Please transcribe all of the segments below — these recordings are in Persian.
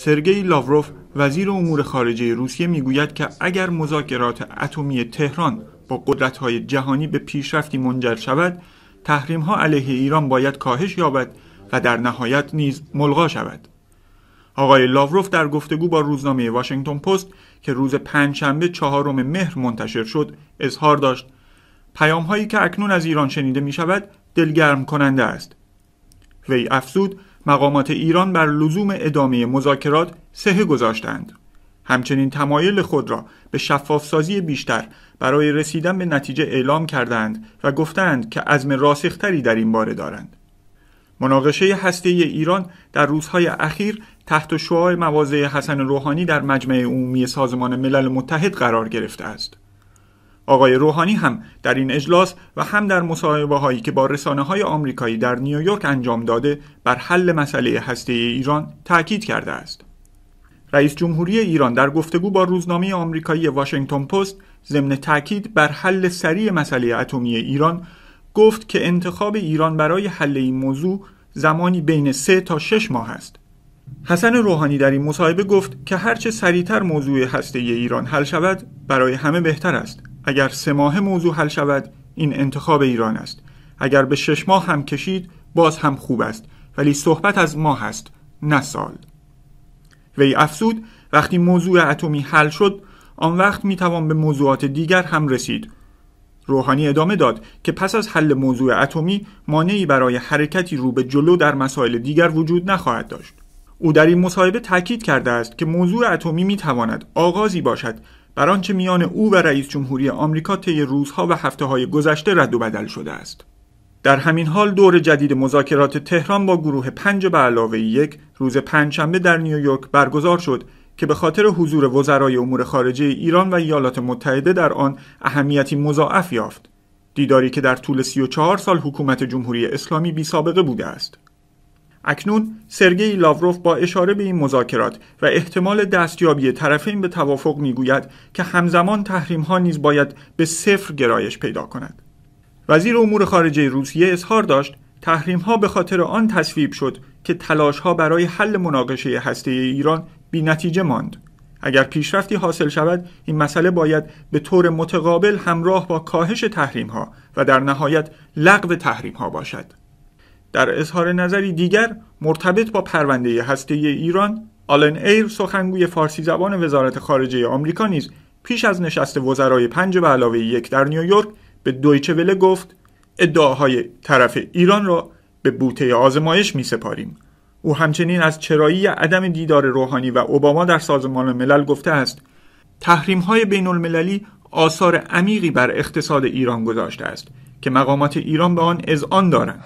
سرگئی لاوروف وزیر امور خارجه روسیه میگوید که اگر مذاکرات اتمی تهران با قدرت‌های جهانی به پیشرفتی منجر شود تحریم‌ها علیه ایران باید کاهش یابد و در نهایت نیز ملغا شود آقای لاوروف در گفتگو با روزنامه واشنگتن پست که روز پنجشنبه چهارم مهر منتشر شد اظهار داشت پیام هایی که اکنون از ایران شنیده می شود دلگرم کننده است وی افزود مقامات ایران بر لزوم ادامه مذاکرات سهه گذاشتند. همچنین تمایل خود را به شفافسازی بیشتر برای رسیدن به نتیجه اعلام کردند و گفتند که عزم راسختری در این باره دارند. مناقشه هسته ایران در روزهای اخیر تحت شعاع مواضع حسن روحانی در مجمع عمومی سازمان ملل متحد قرار گرفته است. آقای روحانی هم در این اجلاس و هم در مصاحبه هایی که با رسانه های آمریکایی در نیویورک انجام داده بر حل مسئله هسته ایران تاکید کرده است. رئیس جمهوری ایران در گفتگو با روزنامه آمریکایی واشنگتن پست ضمن تاکید بر حل سریع مسئله اتمی ایران گفت که انتخاب ایران برای حل این موضوع زمانی بین 3 تا 6 ماه است. حسن روحانی در این مصاحبه گفت که هرچه سریعتر موضوع هسته ایران حل شود برای همه بهتر است اگر سه ماه موضوع حل شود این انتخاب ایران است اگر به شش ماه هم کشید باز هم خوب است ولی صحبت از ماه است نه سال وی افزود وقتی موضوع اتمی حل شد آن وقت می توان به موضوعات دیگر هم رسید روحانی ادامه داد که پس از حل موضوع اتمی مانعی برای حرکتی رو به جلو در مسائل دیگر وجود نخواهد داشت او در این مصاحبه تاکید کرده است که موضوع اتمی می تواند آغازی باشد بر آنچه میان او و رئیس جمهوری آمریکا طی روزها و هفته های گذشته رد و بدل شده است در همین حال دور جدید مذاکرات تهران با گروه پنج به علاوه یک روز پنجشنبه در نیویورک برگزار شد که به خاطر حضور وزرای امور خارجه ایران و ایالات متحده در آن اهمیتی مضاعف یافت دیداری که در طول 34 سال حکومت جمهوری اسلامی بی سابقه بوده است اکنون سرگئی لاوروف با اشاره به این مذاکرات و احتمال دستیابی طرفین به توافق میگوید که همزمان تحریم ها نیز باید به صفر گرایش پیدا کند وزیر امور خارجه روسیه اظهار داشت تحریم ها به خاطر آن تصویب شد که تلاش ها برای حل مناقشه هسته ایران بی نتیجه ماند اگر پیشرفتی حاصل شود این مسئله باید به طور متقابل همراه با کاهش تحریم ها و در نهایت لغو تحریم ها باشد در اظهار نظری دیگر مرتبط با پرونده هسته ایران آلن ایر سخنگوی فارسی زبان وزارت خارجه آمریکا نیز پیش از نشست وزرای پنج به علاوه یک در نیویورک به دویچه وله گفت ادعاهای طرف ایران را به بوته آزمایش می سپاریم. او همچنین از چرایی عدم دیدار روحانی و اوباما در سازمان ملل گفته است تحریم های بین المللی آثار عمیقی بر اقتصاد ایران گذاشته است که مقامات ایران به آن آن دارند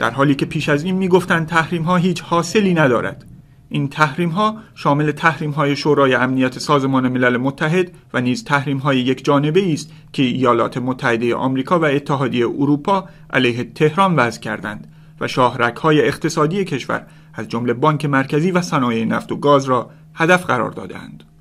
در حالی که پیش از این میگفتند تحریم ها هیچ حاصلی ندارد این تحریم ها شامل تحریم های شورای امنیت سازمان ملل متحد و نیز تحریم های یک جانبه است که ایالات متحده آمریکا و اتحادیه اروپا علیه تهران وضع کردند و شاهرک های اقتصادی کشور از جمله بانک مرکزی و صنایع نفت و گاز را هدف قرار دادند.